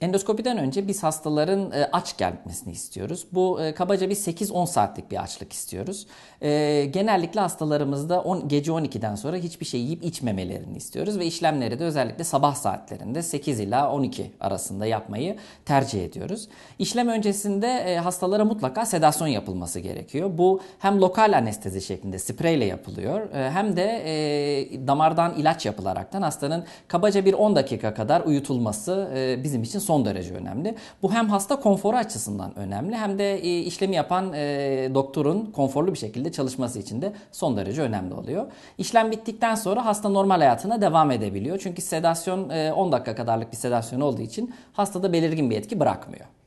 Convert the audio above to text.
Endoskopiden önce biz hastaların e, aç gelmesini istiyoruz. Bu e, kabaca bir 8-10 saatlik bir açlık istiyoruz. E, genellikle hastalarımızda 10, gece 12'den sonra hiçbir şey yiyip içmemelerini istiyoruz ve işlemleri de özellikle sabah saatlerinde 8 ila 12 arasında yapmayı tercih ediyoruz. İşlem öncesinde hastalara mutlaka sedasyon yapılması gerekiyor. Bu hem lokal anestezi şeklinde spreyle yapılıyor hem de damardan ilaç yapılaraktan hastanın kabaca bir 10 dakika kadar uyutulması bizim için son derece önemli. Bu hem hasta konforu açısından önemli hem de e, işlemi yapan e, doktorun konforlu bir şekilde çalışması için de son derece önemli oluyor. İşlem bittikten sonra hasta normal hayatına devam edebiliyor. Çünkü sedasyon 10 e, dakika kadarlık bir sedasyon olduğu için hastada belirgin bir etki bırakmıyor.